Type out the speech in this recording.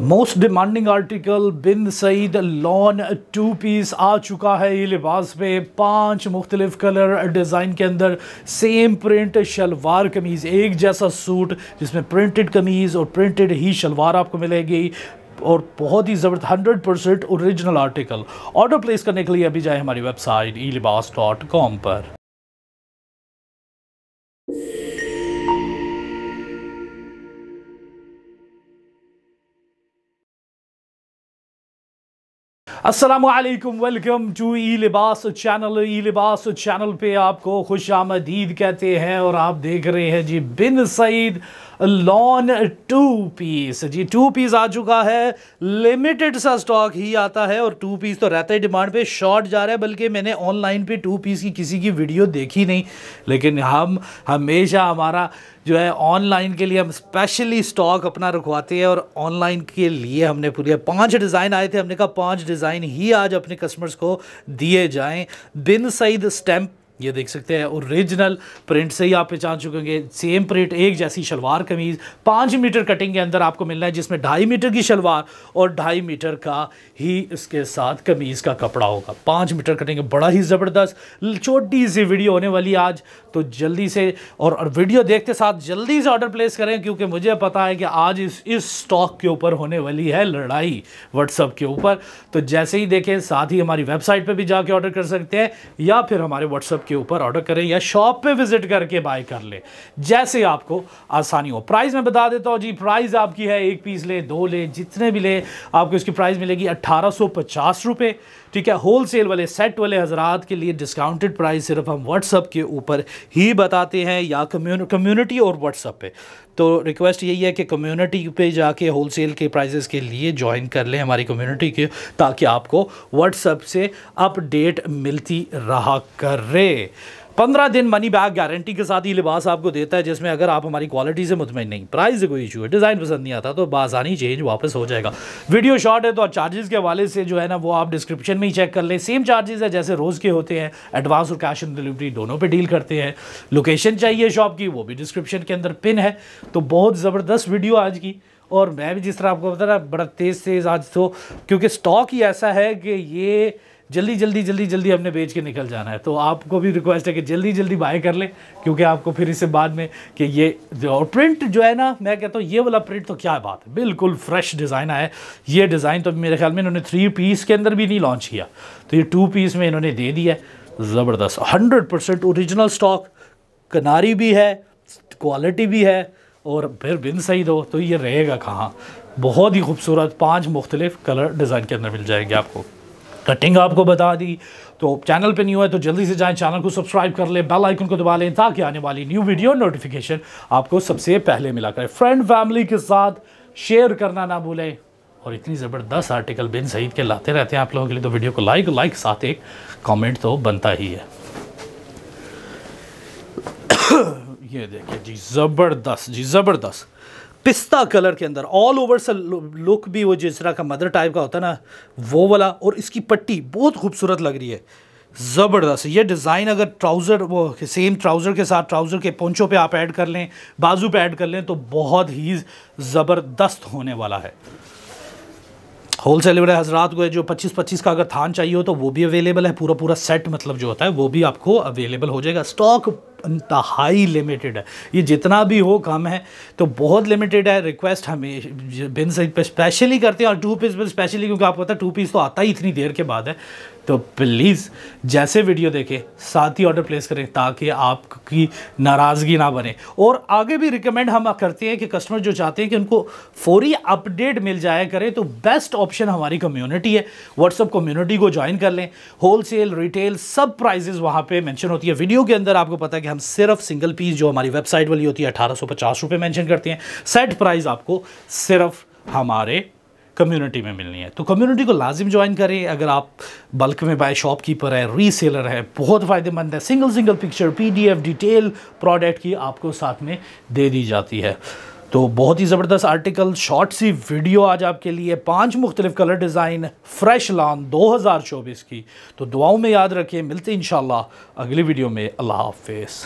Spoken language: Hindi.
most demanding article Bin Saeed lawn two piece आ चुका है ये लिबास पे पांच मुख्तलिफ कलर डिज़ाइन के अंदर सेम प्रिंट शलवार कमीज़ एक जैसा सूट जिसमें प्रिंटेड कमीज़ और प्रिंटेड ही शलवार आपको मिलेगी और बहुत ही ज़बरदस्त hundred percent original article order place करने के लिए अभी जाए हमारी वेबसाइट ई लिबास डॉट कॉम पर असलम वेलकम टू ई लिबास चैनल ई लिबास चैनल पे आपको खुश आमदीद कहते हैं और आप देख रहे हैं जी Bin Saeed lawn two piece जी टू पीस आ चुका है लिमिटेड सा स्टॉक ही आता है और टू पीस तो रहता ही डिमांड पे शॉर्ट जा रहा है बल्कि मैंने ऑनलाइन पे टू पीस की किसी की वीडियो देखी नहीं लेकिन हम हमेशा हमारा जो है ऑनलाइन के लिए हम स्पेशली स्टॉक अपना रखवाते हैं और ऑनलाइन के लिए हमने पूरे पांच डिज़ाइन आए थे हमने कहा पांच डिज़ाइन ही आज अपने कस्टमर्स को दिए जाएं बिन सईद स्टैम्प ये देख सकते हैं ओरिजिनल प्रिंट से ही आप पहचान चुके होंगे सेम प्रिंट एक जैसी शलवार कमीज़ पाँच मीटर कटिंग के अंदर आपको मिलना है जिसमें ढाई मीटर की शलवार और ढाई मीटर का ही इसके साथ कमीज़ का कपड़ा होगा पाँच मीटर कटिंग बड़ा ही ज़बरदस्त छोटी सी वीडियो होने वाली आज तो जल्दी से और वीडियो देखते साथ जल्दी से ऑर्डर प्लेस करें क्योंकि मुझे पता है कि आज इस इस स्टॉक के ऊपर होने वाली है लड़ाई व्हाट्सअप के ऊपर तो जैसे ही देखें साथ ही हमारी वेबसाइट पर भी जाके ऑर्डर कर सकते हैं या फिर हमारे व्हाट्सअप के ऊपर ऑर्डर करें या शॉप पे विजिट करके बाय कर लें जैसे आपको आसानी हो प्राइस मैं बता देता हूँ जी प्राइस आपकी है एक पीस ले दो ले जितने भी ले आपको इसकी प्राइस मिलेगी अट्ठारह सौ पचास ठीक है होल सेल वाले सेट वाले हजरात के लिए डिस्काउंटेड प्राइस सिर्फ हम व्हाट्सअप के ऊपर ही बताते हैं या कम्युनिटी और व्हाट्सअप पे तो रिक्वेस्ट यही है कि कम्युनिटी पे जाके होल सेल के प्राइजेस के लिए ज्वाइन कर लें हमारी कम्युनिटी के ताकि आपको व्हाट्सअप से अपडेट मिलती रहा करे पंद्रह दिन मनी बैक गारंटी के साथ ही लिबास आपको देता है जिसमें अगर आप हमारी क्वालिटी से मुतमिन नहीं प्राइस से कोई इशू है डिज़ाइन पसंद नहीं आता तो बासानी चेंज वापस हो जाएगा वीडियो शॉर्ट है तो चार्जेस के हवाले से जो है ना वो आप डिस्क्रिप्शन में ही चेक कर लें सेम चार्जेस है जैसे रोज़ के होते हैं एडवांस और कैश ऑन डिलीवरी दोनों पर डील करते हैं लोकेशन चाहिए शॉप की वो भी डिस्क्रिप्शन के अंदर पिन है तो बहुत ज़बरदस्त वीडियो आज की और मैं भी जिस तरह आपको बता रहा बड़ा तेज़ तेज़ आज तो क्योंकि स्टॉक ही ऐसा है कि ये जल्दी जल्दी जल्दी जल्दी हमने बेच के निकल जाना है तो आपको भी रिक्वेस्ट है कि जल्दी जल्दी बाय कर लें क्योंकि आपको फिर इससे बाद में कि ये और प्रिंट जो है ना मैं कहता हूँ ये वाला प्रिंट तो क्या बात है बिल्कुल फ्रेश डिज़ाइन आया ये डिज़ाइन तो मेरे ख्याल में इन्होंने थ्री पीस के अंदर भी नहीं लॉन्च किया तो ये टू पीस में इन्होंने दे दिया ज़बरदस्त हंड्रेड परसेंट औरिजिनल स्टॉक कनारी भी है क्वालिटी भी है और फिर बिन सही दो तो ये रहेगा कहाँ बहुत ही खूबसूरत पांच मुख्तलिफ कलर डिज़ाइन के अंदर मिल जाएंगे आपको कटिंग आपको बता दी तो चैनल पे न्यू है तो जल्दी से जाएं चैनल को सब्सक्राइब कर लें बेल आइकन को दबा लें ताकि आने वाली न्यू वीडियो नोटिफिकेशन आपको सबसे पहले मिला करें फ्रेंड फैमिली के साथ शेयर करना ना भूलें और इतनी ज़बरदस्त आर्टिकल बिन सईद के लाते रहते हैं आप लोगों के लिए तो वीडियो को लाइक लाइक साथ एक कॉमेंट तो बनता ही है ये देखिए जी ज़बरदस्त जी ज़बरदस्त पिस्ता कलर के अंदर ऑल ओवर सा लुक भी वो जिस तरह का मदर टाइप का होता है ना वो वाला और इसकी पट्टी बहुत खूबसूरत लग रही है ज़बरदस्त ये डिज़ाइन अगर ट्राउज़र वो सेम ट्राउज़र के साथ ट्राउज़र के पोंचों पे आप ऐड कर लें बाजू पे ऐड कर लें तो बहुत ही ज़बरदस्त होने वाला है होल सेल वाले हजरात को जो 25-25 का अगर थान चाहिए हो तो वो भी अवेलेबल है पूरा पूरा सेट मतलब जो होता है वो भी आपको अवेलेबल हो जाएगा स्टॉक इंतहाई लिमिटेड है ये जितना भी हो कम है तो बहुत लिमिटेड है रिक्वेस्ट हमें बिन पर स्पेशली करते हैं और टू पीस पर स्पेशली क्योंकि आपको पता है टू पीस तो आता ही इतनी देर के बाद है तो प्लीज़ जैसे वीडियो देखें साथ ही ऑर्डर प्लेस करें ताकि आपकी नाराज़गी ना बने और आगे भी रिकमेंड हम करते हैं कि कस्टमर जो चाहते हैं कि उनको फौरी अपडेट मिल जाए करें तो बेस्ट ऑप्शन हमारी कम्युनिटी है व्हाट्सअप कम्युनिटी को ज्वाइन कर लें होलसेल रिटेल सब प्राइजेज़ वहाँ पर मैंशन होती है वीडियो के अंदर आपको पता है कि हम सिर्फ सिंगल पीस जो हमारी वेबसाइट वाली होती है अठारह सौ पचास रुपये मैंशन करते हैं सेट प्राइज़ आपको सिर्फ हमारे कम्युनिटी में मिलनी है तो कम्युनिटी को लाजिम ज्वाइन करें अगर आप बल्क में बाय शॉपकीपर है रीसेलर है बहुत फ़ायदेमंद है single single picture PDF detail product की आपको साथ में दे दी जाती है तो बहुत ही ज़बरदस्त आर्टिकल शॉर्ट सी वीडियो आज आपके लिए पांच मुख्तलिफ कलर डिज़ाइन फ्रेश लान 2024 की तो दुआओं में याद रखिए मिलते इन अगली वीडियो में अल्लाह हाफिज़